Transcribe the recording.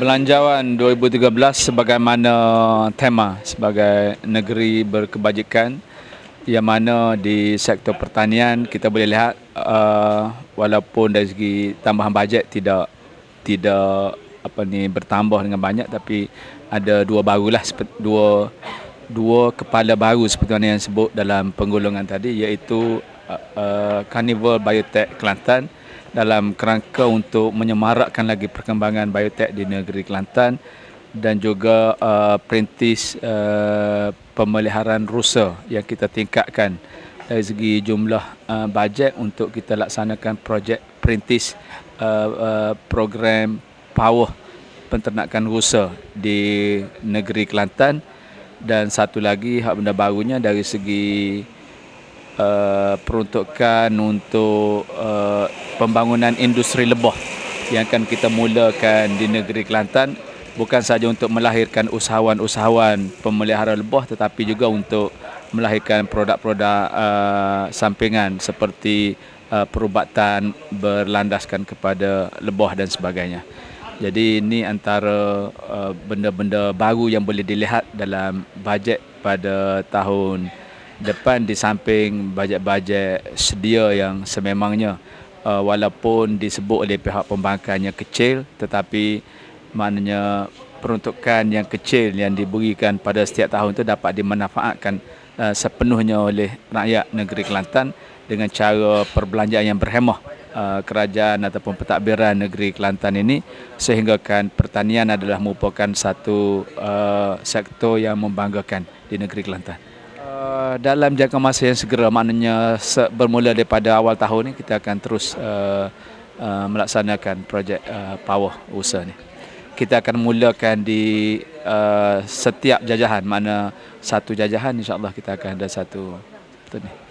belanjawan 2013 sebagaimana tema sebagai negeri berkebajikan yang mana di sektor pertanian kita boleh lihat uh, walaupun dari segi tambahan bajet tidak tidak apa ni bertambah dengan banyak tapi ada dua barulah dua dua kepala baru seperti mana yang sebut dalam penggolongan tadi iaitu uh, uh, Carnival Biotech Kelantan dalam kerangka untuk menyemarakkan lagi perkembangan biotek di negeri Kelantan dan juga uh, perintis uh, pemeliharaan rusa yang kita tingkatkan dari segi jumlah uh, bajet untuk kita laksanakan projek perintis uh, uh, program power penternakan rusa di negeri Kelantan dan satu lagi hak benda barunya dari segi uh, peruntukan untuk uh, pembangunan industri lebah yang akan kita mulakan di negeri Kelantan bukan sahaja untuk melahirkan usahawan-usahawan pemelihara lebah tetapi juga untuk melahirkan produk-produk uh, sampingan seperti uh, perubatan berlandaskan kepada lebah dan sebagainya. Jadi ini antara uh, benda-benda uh, baru yang boleh dilihat dalam bajet pada tahun depan di samping bajet-bajet sedia yang sememangnya uh, walaupun disebut oleh pihak pembangkangnya kecil tetapi maknanya peruntukan yang kecil yang diberikan pada setiap tahun itu dapat dimanfaatkan uh, sepenuhnya oleh rakyat negeri Kelantan dengan cara perbelanjaan yang berhemah uh, kerajaan ataupun pentadbiran negeri Kelantan ini sehinggakan pertanian adalah merupakan satu uh, sektor yang membanggakan di negeri Kelantan. Uh, dalam jangka masa yang segera, maknanya se bermula daripada awal tahun ini, kita akan terus uh, uh, melaksanakan projek uh, power usaha ini. Kita akan mulakan di uh, setiap jajahan, mana satu jajahan insyaAllah kita akan ada satu. Betul